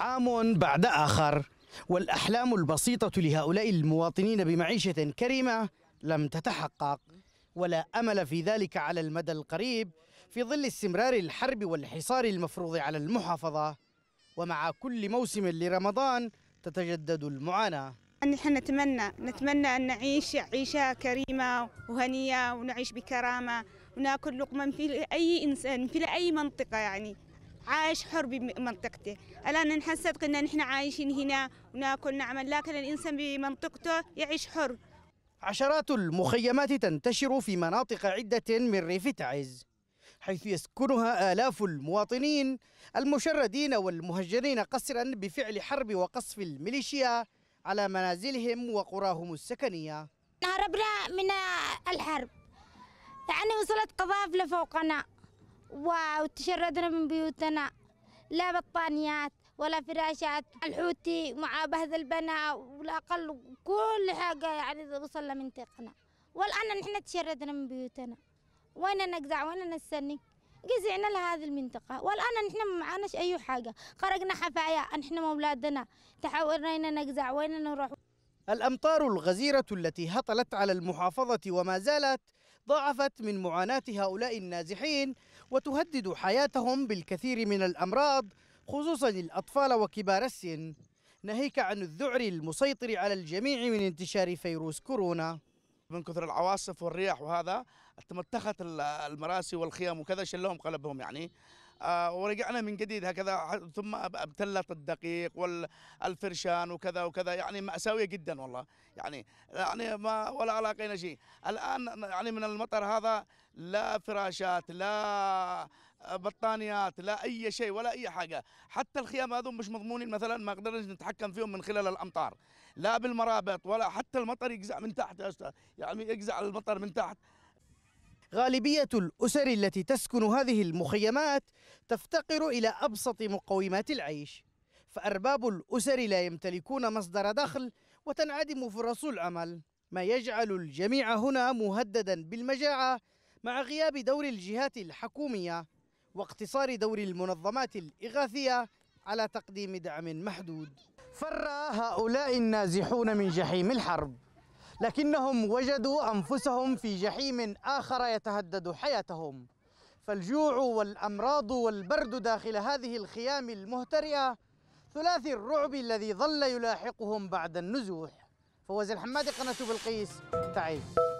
عام بعد آخر والأحلام البسيطة لهؤلاء المواطنين بمعيشة كريمة لم تتحقق ولا أمل في ذلك على المدى القريب في ظل استمرار الحرب والحصار المفروض على المحافظة ومع كل موسم لرمضان تتجدد المعاناة نحن نتمنى نتمنى أن نعيش عيشة كريمة وهنية ونعيش بكرامة وناكل لقمة في أي إنسان في أي منطقة يعني عايش حر بمنطقته الآن نحسد كنا نحن عايشين هنا وناكل نعمل لكن الإنسان بمنطقته يعيش حر عشرات المخيمات تنتشر في مناطق عدة من ريف تعز حيث يسكنها آلاف المواطنين المشردين والمهجرين قسرا بفعل حرب وقصف الميليشيا على منازلهم وقراهم السكنية هربنا من الحرب يعني وصلت قذائف فوقنا وتشردنا من بيوتنا لا بطانيات ولا فراشات الحوتي مع بهذا البناء ولا أقل كل حاجة يعني وصلنا منطقنا والآن نحن تشردنا من بيوتنا وين نقزع وين نستني قزعنا لهذه المنطقة والآن نحن ما معناش أي حاجة خرجنا حفايا نحن وأولادنا تحاولنا نجزع نقزع وين نروح الأمطار الغزيرة التي هطلت على المحافظة وما زالت ضاعفت من معاناة هؤلاء النازحين وتهدد حياتهم بالكثير من الأمراض خصوصا الأطفال وكبار السن ناهيك عن الذعر المسيطر على الجميع من انتشار فيروس كورونا من كثر العواصف والرياح وهذا تمتخت المراسي والخيام وكذا شلهم قلبهم يعني آه، ورجعنا من جديد هكذا ثم ابتلت الدقيق والفرشان وكذا وكذا يعني مأساوية جدا والله يعني يعني ما ولا علاقة شيء الآن يعني من المطر هذا لا فراشات لا آه، بطانيات لا اي شيء ولا اي حاجه حتى الخيام هذو مش مضمونين مثلا ما قدرناش نتحكم فيهم من خلال الامطار لا بالمرابط ولا حتى المطر يجزع من تحت يعني يجزع المطر من تحت غالبية الأسر التي تسكن هذه المخيمات تفتقر إلى أبسط مقومات العيش فأرباب الأسر لا يمتلكون مصدر دخل وتنعدم فرص العمل ما يجعل الجميع هنا مهددا بالمجاعة مع غياب دور الجهات الحكومية واقتصار دور المنظمات الإغاثية على تقديم دعم محدود فر هؤلاء النازحون من جحيم الحرب لكنهم وجدوا أنفسهم في جحيم آخر يتهدد حياتهم فالجوع والأمراض والبرد داخل هذه الخيام المهترئة ثلاثي الرعب الذي ظل يلاحقهم بعد النزوح فوز الحمادي قناة بلقيس تعيش